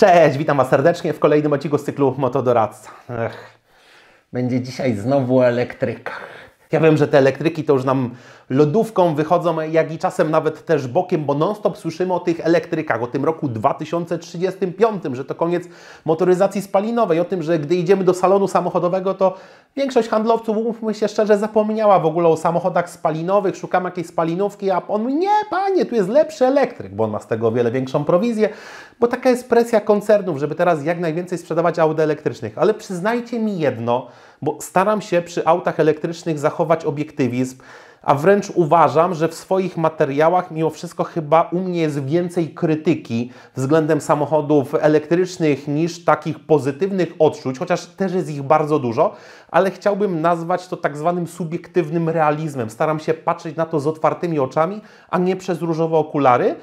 Cześć, witam Was serdecznie w kolejnym odcinku z cyklu Motodoradca. Ech, będzie dzisiaj znowu o elektrykach. Ja wiem, że te elektryki to już nam lodówką wychodzą, jak i czasem nawet też bokiem, bo non-stop słyszymy o tych elektrykach, o tym roku 2035, że to koniec motoryzacji spalinowej, o tym, że gdy idziemy do salonu samochodowego, to większość handlowców, umówmy się szczerze, zapomniała w ogóle o samochodach spalinowych, szukamy jakiejś spalinówki, a on mówi, nie panie, tu jest lepszy elektryk, bo on ma z tego o wiele większą prowizję, bo taka jest presja koncernów, żeby teraz jak najwięcej sprzedawać aut elektrycznych. Ale przyznajcie mi jedno, bo staram się przy autach elektrycznych zachować obiektywizm, a wręcz uważam, że w swoich materiałach mimo wszystko chyba u mnie jest więcej krytyki względem samochodów elektrycznych niż takich pozytywnych odczuć, chociaż też jest ich bardzo dużo, ale chciałbym nazwać to tak zwanym subiektywnym realizmem. Staram się patrzeć na to z otwartymi oczami, a nie przez różowe okulary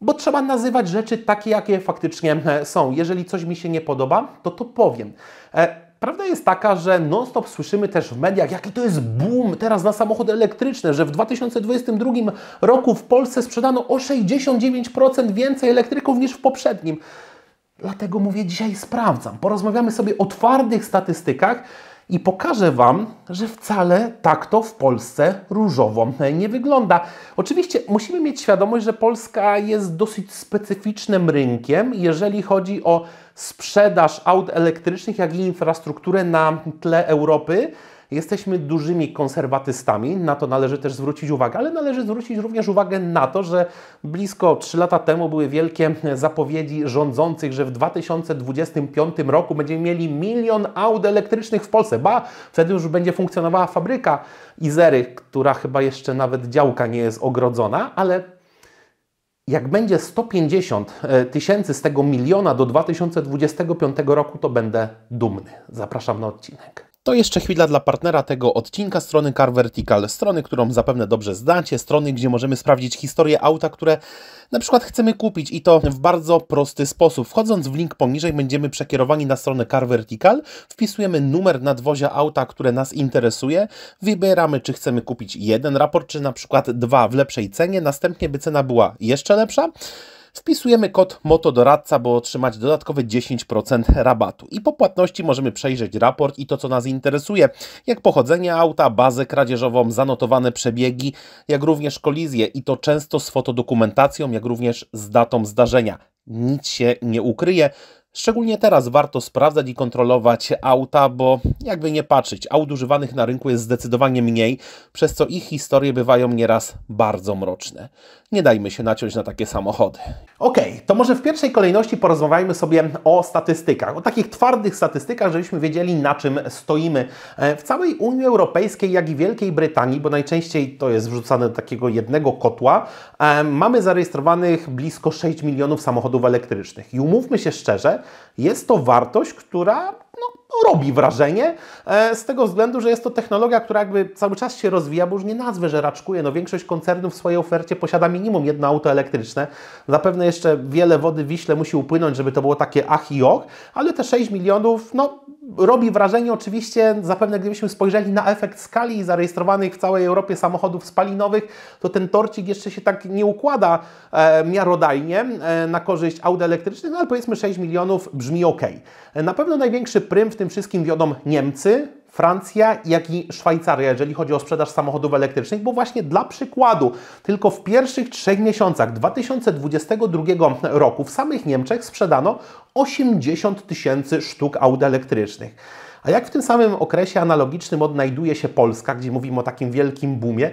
bo trzeba nazywać rzeczy takie, jakie faktycznie e, są. Jeżeli coś mi się nie podoba, to to powiem. E, prawda jest taka, że non-stop słyszymy też w mediach, jaki to jest boom teraz na samochody elektryczne, że w 2022 roku w Polsce sprzedano o 69% więcej elektryków niż w poprzednim. Dlatego mówię, dzisiaj sprawdzam. Porozmawiamy sobie o twardych statystykach, i pokażę Wam, że wcale tak to w Polsce różowo nie wygląda. Oczywiście musimy mieć świadomość, że Polska jest dosyć specyficznym rynkiem, jeżeli chodzi o sprzedaż aut elektrycznych, jak i infrastrukturę na tle Europy. Jesteśmy dużymi konserwatystami, na to należy też zwrócić uwagę, ale należy zwrócić również uwagę na to, że blisko 3 lata temu były wielkie zapowiedzi rządzących, że w 2025 roku będziemy mieli milion aut elektrycznych w Polsce. Ba, wtedy już będzie funkcjonowała fabryka Izery, która chyba jeszcze nawet działka nie jest ogrodzona, ale jak będzie 150 e, tysięcy z tego miliona do 2025 roku, to będę dumny. Zapraszam na odcinek. To jeszcze chwila dla partnera tego odcinka strony Car Vertical, strony, którą zapewne dobrze znacie, strony, gdzie możemy sprawdzić historię auta, które na przykład chcemy kupić i to w bardzo prosty sposób. Wchodząc w link poniżej będziemy przekierowani na stronę Car Vertical, wpisujemy numer nadwozia auta, które nas interesuje, wybieramy czy chcemy kupić jeden raport, czy na przykład dwa w lepszej cenie, następnie by cena była jeszcze lepsza wpisujemy kod MOTODORADCA, by otrzymać dodatkowe 10% rabatu. I po płatności możemy przejrzeć raport i to, co nas interesuje, jak pochodzenie auta, bazę kradzieżową, zanotowane przebiegi, jak również kolizje i to często z fotodokumentacją, jak również z datą zdarzenia. Nic się nie ukryje. Szczególnie teraz warto sprawdzać i kontrolować auta, bo jakby nie patrzeć, aut używanych na rynku jest zdecydowanie mniej, przez co ich historie bywają nieraz bardzo mroczne. Nie dajmy się naciąć na takie samochody. Ok, to może w pierwszej kolejności porozmawiajmy sobie o statystykach, o takich twardych statystykach, żebyśmy wiedzieli na czym stoimy. E, w całej Unii Europejskiej, jak i Wielkiej Brytanii, bo najczęściej to jest wrzucane do takiego jednego kotła, e, mamy zarejestrowanych blisko 6 milionów samochodów elektrycznych. I umówmy się szczerze, jest to wartość, która no, no, robi wrażenie, e, z tego względu, że jest to technologia, która jakby cały czas się rozwija, bo już nie nazwę, że raczkuje. No, większość koncernów w swojej ofercie posiada minimum jedno auto elektryczne. Zapewne jeszcze wiele wody Wiśle musi upłynąć, żeby to było takie ach i och, ale te 6 milionów, no, robi wrażenie oczywiście, zapewne gdybyśmy spojrzeli na efekt skali zarejestrowanych w całej Europie samochodów spalinowych, to ten torcik jeszcze się tak nie układa e, miarodajnie e, na korzyść aut elektrycznych, no ale powiedzmy 6 milionów brzmi ok. E, na pewno największy prym w tym wszystkim wiodą Niemcy, Francja, jak i Szwajcaria, jeżeli chodzi o sprzedaż samochodów elektrycznych, bo właśnie dla przykładu, tylko w pierwszych trzech miesiącach 2022 roku w samych Niemczech sprzedano 80 tysięcy sztuk aut elektrycznych. A jak w tym samym okresie analogicznym odnajduje się Polska, gdzie mówimy o takim wielkim boomie,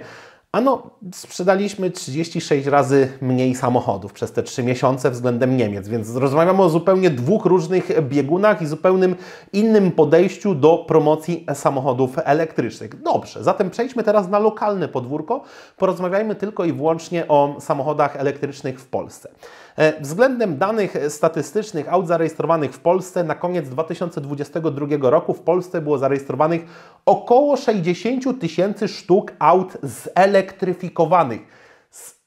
Ano, sprzedaliśmy 36 razy mniej samochodów przez te 3 miesiące względem Niemiec, więc rozmawiamy o zupełnie dwóch różnych biegunach i zupełnym innym podejściu do promocji samochodów elektrycznych. Dobrze, zatem przejdźmy teraz na lokalne podwórko. Porozmawiajmy tylko i wyłącznie o samochodach elektrycznych w Polsce. E, względem danych statystycznych aut zarejestrowanych w Polsce na koniec 2022 roku w Polsce było zarejestrowanych około 60 tysięcy sztuk aut zelektryfikowanych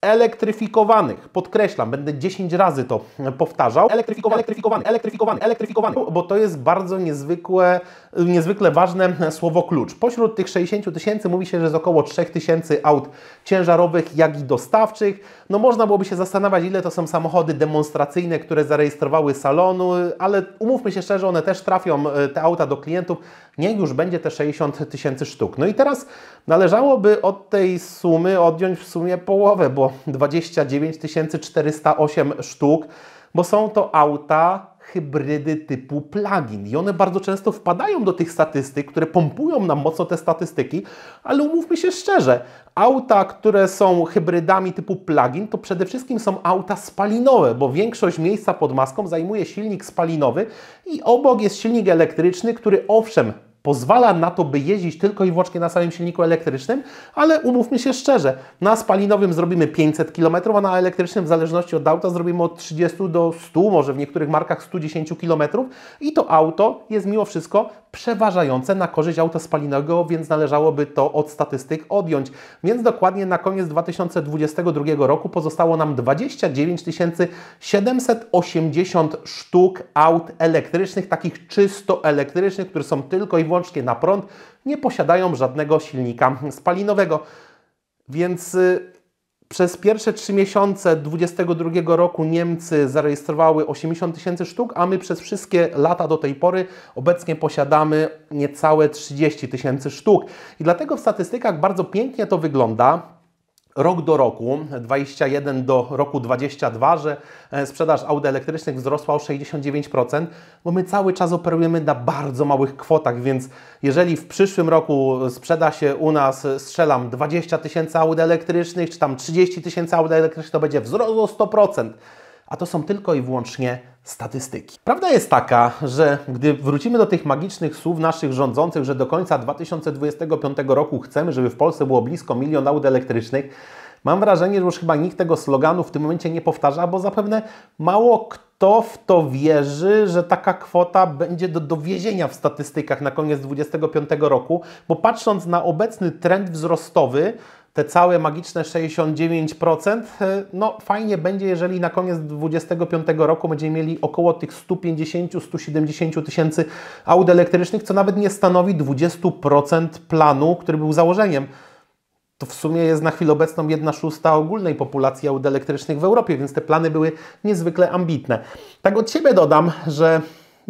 elektryfikowanych. Podkreślam, będę 10 razy to powtarzał. Elektryfikowany, elektryfikowany, elektryfikowany, elektryfikowany, bo to jest bardzo niezwykłe, niezwykle ważne słowo klucz. Pośród tych 60 tysięcy mówi się, że jest około 3 tysięcy aut ciężarowych, jak i dostawczych. No można byłoby się zastanawiać, ile to są samochody demonstracyjne, które zarejestrowały salonu, ale umówmy się szczerze, one też trafią, e, te auta do klientów, niech już będzie te 60 tysięcy sztuk. No i teraz należałoby od tej sumy odjąć w sumie połowę, bo 29 408 sztuk, bo są to auta hybrydy typu plugin. I one bardzo często wpadają do tych statystyk, które pompują nam mocno te statystyki, ale umówmy się szczerze, auta, które są hybrydami typu plugin, to przede wszystkim są auta spalinowe, bo większość miejsca pod maską zajmuje silnik spalinowy i obok jest silnik elektryczny, który owszem pozwala na to, by jeździć tylko i wyłącznie na samym silniku elektrycznym, ale umówmy się szczerze, na spalinowym zrobimy 500 km, a na elektrycznym w zależności od auta zrobimy od 30 do 100, może w niektórych markach 110 km i to auto jest mimo wszystko przeważające na korzyść auta spalinowego, więc należałoby to od statystyk odjąć. Więc dokładnie na koniec 2022 roku pozostało nam 29 780 sztuk aut elektrycznych, takich czysto elektrycznych, które są tylko i wyłącznie na prąd, nie posiadają żadnego silnika spalinowego. Więc y, przez pierwsze trzy miesiące 2022 roku Niemcy zarejestrowały 80 tysięcy sztuk, a my przez wszystkie lata do tej pory obecnie posiadamy niecałe 30 tysięcy sztuk. I dlatego w statystykach bardzo pięknie to wygląda rok do roku, 21 do roku 22, że e, sprzedaż aut elektrycznych wzrosła o 69%, bo my cały czas operujemy na bardzo małych kwotach, więc jeżeli w przyszłym roku sprzeda się u nas, strzelam, 20 tysięcy aut elektrycznych, czy tam 30 tysięcy aut elektrycznych, to będzie wzrost o 100% a to są tylko i wyłącznie statystyki. Prawda jest taka, że gdy wrócimy do tych magicznych słów naszych rządzących, że do końca 2025 roku chcemy, żeby w Polsce było blisko milion aut elektrycznych, mam wrażenie, że już chyba nikt tego sloganu w tym momencie nie powtarza, bo zapewne mało kto w to wierzy, że taka kwota będzie do dowiezienia w statystykach na koniec 2025 roku, bo patrząc na obecny trend wzrostowy, te całe magiczne 69%, e, no fajnie będzie, jeżeli na koniec 2025 roku będziemy mieli około tych 150-170 tysięcy aut elektrycznych, co nawet nie stanowi 20% planu, który był założeniem. To w sumie jest na chwilę obecną 1 szósta ogólnej populacji aut elektrycznych w Europie, więc te plany były niezwykle ambitne. Tak od siebie dodam, że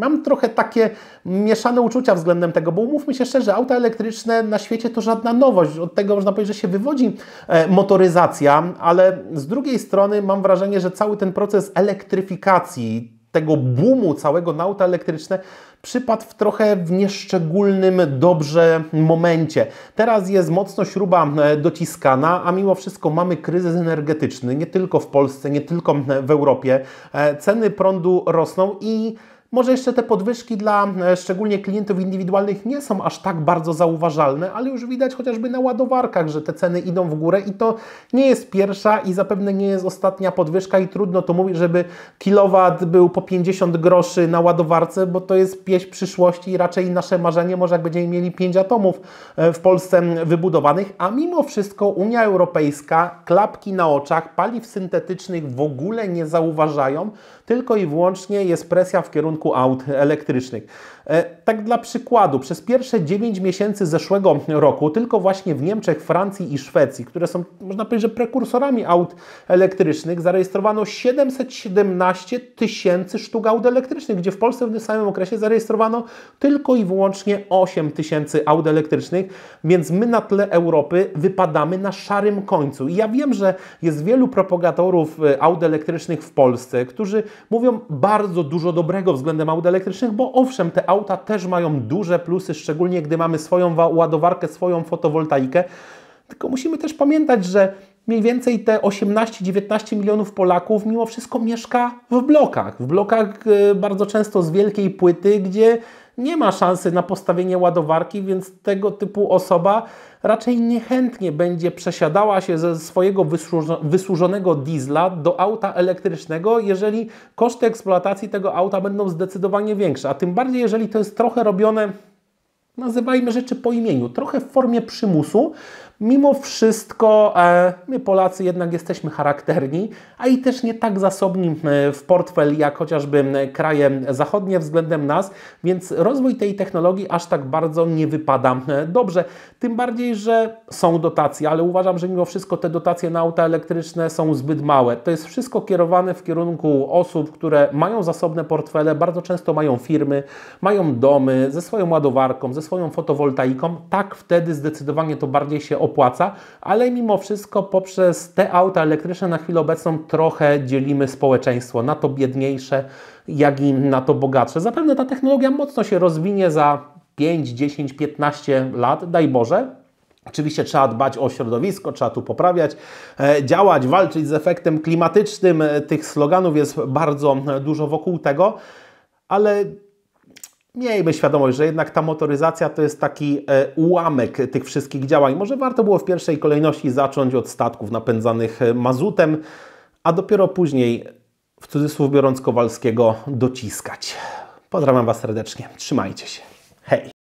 Mam trochę takie mieszane uczucia względem tego, bo umówmy się szczerze, auta elektryczne na świecie to żadna nowość. Od tego można powiedzieć, że się wywodzi e, motoryzacja, ale z drugiej strony mam wrażenie, że cały ten proces elektryfikacji, tego boomu całego na auta elektryczne przypadł w trochę w nieszczególnym dobrze momencie. Teraz jest mocno śruba e, dociskana, a mimo wszystko mamy kryzys energetyczny, nie tylko w Polsce, nie tylko w Europie. E, ceny prądu rosną i może jeszcze te podwyżki dla e, szczególnie klientów indywidualnych nie są aż tak bardzo zauważalne, ale już widać chociażby na ładowarkach, że te ceny idą w górę i to nie jest pierwsza i zapewne nie jest ostatnia podwyżka i trudno to mówić, żeby kilowat był po 50 groszy na ładowarce, bo to jest pieśń przyszłości i raczej nasze marzenie może jak będziemy mieli 5 atomów e, w Polsce wybudowanych, a mimo wszystko Unia Europejska klapki na oczach, paliw syntetycznych w ogóle nie zauważają, tylko i wyłącznie jest presja w kierunku rynku aut elektrycznych. E, tak dla przykładu, przez pierwsze 9 miesięcy zeszłego roku tylko właśnie w Niemczech, Francji i Szwecji, które są, można powiedzieć, że prekursorami aut elektrycznych, zarejestrowano 717 tysięcy sztuk aut elektrycznych, gdzie w Polsce w tym samym okresie zarejestrowano tylko i wyłącznie 8 tysięcy aut elektrycznych, więc my na tle Europy wypadamy na szarym końcu. I ja wiem, że jest wielu propagatorów e, aut elektrycznych w Polsce, którzy mówią bardzo dużo dobrego względem względem aut elektrycznych, bo owszem, te auta też mają duże plusy, szczególnie gdy mamy swoją ładowarkę, swoją fotowoltaikę. Tylko musimy też pamiętać, że mniej więcej te 18-19 milionów Polaków mimo wszystko mieszka w blokach. W blokach y, bardzo często z wielkiej płyty, gdzie nie ma szansy na postawienie ładowarki, więc tego typu osoba raczej niechętnie będzie przesiadała się ze swojego wysłużonego diesla do auta elektrycznego, jeżeli koszty eksploatacji tego auta będą zdecydowanie większe. A tym bardziej, jeżeli to jest trochę robione nazywajmy rzeczy po imieniu, trochę w formie przymusu, Mimo wszystko e, my Polacy jednak jesteśmy charakterni, a i też nie tak zasobni e, w portfel jak chociażby kraje zachodnie względem nas, więc rozwój tej technologii aż tak bardzo nie wypada e, dobrze. Tym bardziej, że są dotacje, ale uważam, że mimo wszystko te dotacje na auta elektryczne są zbyt małe. To jest wszystko kierowane w kierunku osób, które mają zasobne portfele, bardzo często mają firmy, mają domy ze swoją ładowarką, ze swoją fotowoltaiką. Tak wtedy zdecydowanie to bardziej się opłaca opłaca, ale mimo wszystko poprzez te auta elektryczne na chwilę obecną trochę dzielimy społeczeństwo na to biedniejsze, jak i na to bogatsze. Zapewne ta technologia mocno się rozwinie za 5, 10, 15 lat, daj Boże, Oczywiście trzeba dbać o środowisko, trzeba tu poprawiać, e, działać, walczyć z efektem klimatycznym. E, tych sloganów jest bardzo e, dużo wokół tego, ale miejmy świadomość, że jednak ta motoryzacja to jest taki e, ułamek tych wszystkich działań. Może warto było w pierwszej kolejności zacząć od statków napędzanych e, mazutem, a dopiero później, w cudzysłów biorąc Kowalskiego, dociskać. Pozdrawiam Was serdecznie. Trzymajcie się. Hej!